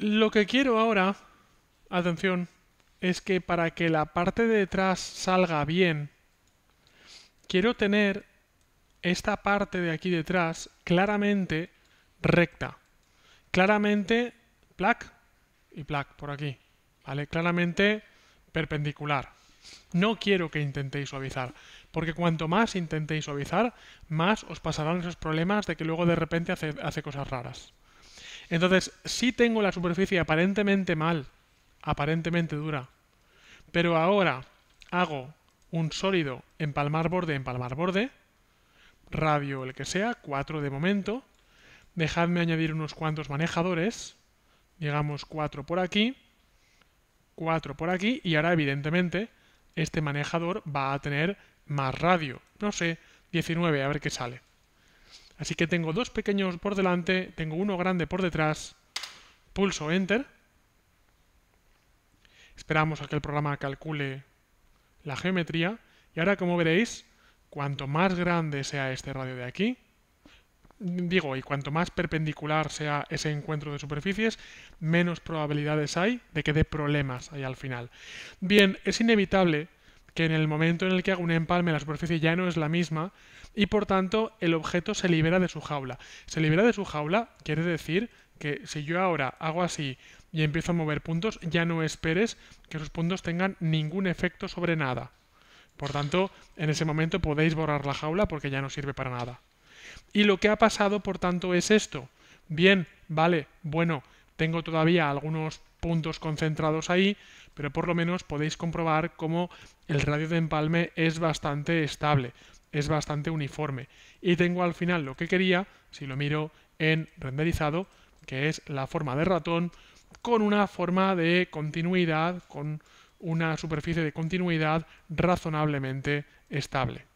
Lo que quiero ahora, atención, es que para que la parte de detrás salga bien, quiero tener esta parte de aquí detrás claramente recta. Claramente plac y plac por aquí. ¿Vale? Claramente perpendicular. No quiero que intentéis suavizar, porque cuanto más intentéis suavizar, más os pasarán esos problemas de que luego de repente hace cosas raras. Entonces, sí tengo la superficie aparentemente mal, aparentemente dura, pero ahora hago un sólido empalmar borde, empalmar borde, radio el que sea, 4 de momento, dejadme añadir unos cuantos manejadores, llegamos 4 por aquí, 4 por aquí, y ahora evidentemente este manejador va a tener más radio, no sé, 19, a ver qué sale. Así que tengo dos pequeños por delante, tengo uno grande por detrás, pulso Enter. Esperamos a que el programa calcule la geometría. Y ahora, como veréis, cuanto más grande sea este radio de aquí, digo, y cuanto más perpendicular sea ese encuentro de superficies, menos probabilidades hay de que dé problemas ahí al final. Bien, es inevitable que en el momento en el que hago un empalme la superficie ya no es la misma y por tanto el objeto se libera de su jaula. Se libera de su jaula quiere decir que si yo ahora hago así y empiezo a mover puntos, ya no esperes que esos puntos tengan ningún efecto sobre nada. Por tanto, en ese momento podéis borrar la jaula porque ya no sirve para nada. Y lo que ha pasado, por tanto, es esto. Bien, vale, bueno, tengo todavía algunos puntos concentrados ahí, pero por lo menos podéis comprobar cómo el radio de empalme es bastante estable, es bastante uniforme. Y tengo al final lo que quería, si lo miro en renderizado, que es la forma de ratón, con una forma de continuidad, con una superficie de continuidad razonablemente estable.